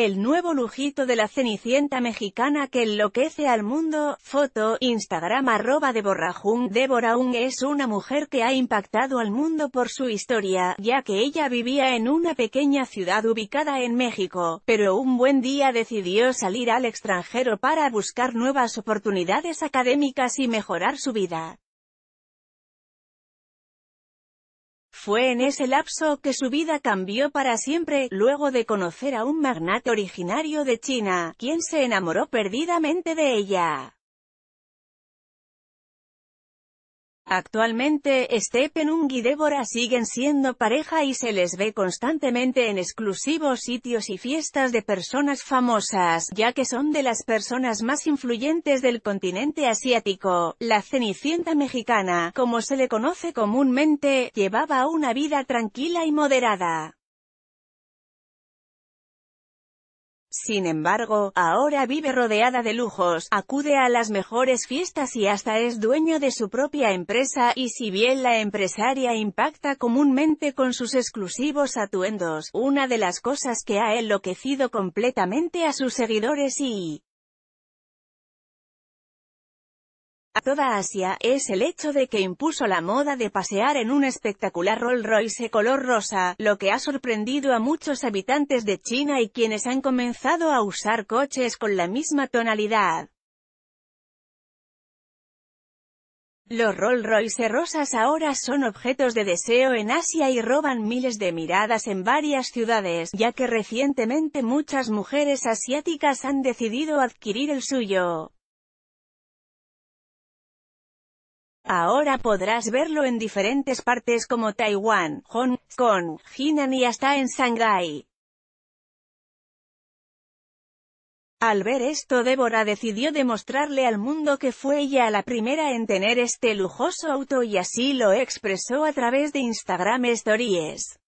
El nuevo lujito de la Cenicienta mexicana que enloquece al mundo, foto, Instagram arroba de Jung. Deborah es una mujer que ha impactado al mundo por su historia, ya que ella vivía en una pequeña ciudad ubicada en México, pero un buen día decidió salir al extranjero para buscar nuevas oportunidades académicas y mejorar su vida. Fue en ese lapso que su vida cambió para siempre, luego de conocer a un magnate originario de China, quien se enamoró perdidamente de ella. Actualmente, Steppenung y Débora siguen siendo pareja y se les ve constantemente en exclusivos sitios y fiestas de personas famosas, ya que son de las personas más influyentes del continente asiático. La Cenicienta mexicana, como se le conoce comúnmente, llevaba una vida tranquila y moderada. Sin embargo, ahora vive rodeada de lujos, acude a las mejores fiestas y hasta es dueño de su propia empresa, y si bien la empresaria impacta comúnmente con sus exclusivos atuendos, una de las cosas que ha enloquecido completamente a sus seguidores y toda Asia, es el hecho de que impuso la moda de pasear en un espectacular Rolls Royce color rosa, lo que ha sorprendido a muchos habitantes de China y quienes han comenzado a usar coches con la misma tonalidad. Los Rolls Royce rosas ahora son objetos de deseo en Asia y roban miles de miradas en varias ciudades, ya que recientemente muchas mujeres asiáticas han decidido adquirir el suyo. Ahora podrás verlo en diferentes partes como Taiwán, Hong Kong, Jinan y hasta en Shanghái. Al ver esto Débora decidió demostrarle al mundo que fue ella la primera en tener este lujoso auto y así lo expresó a través de Instagram Stories.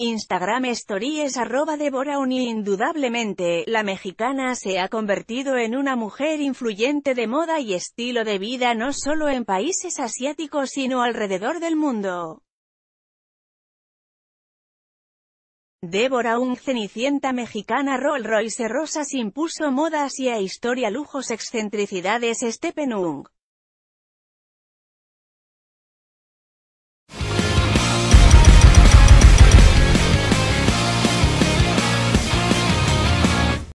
Instagram Stories arroba Deborah Indudablemente, la mexicana se ha convertido en una mujer influyente de moda y estilo de vida no solo en países asiáticos sino alrededor del mundo. Débora Ung Cenicienta mexicana Roll Royce Rosas impuso moda y a historia lujos excentricidades Stephen Ung.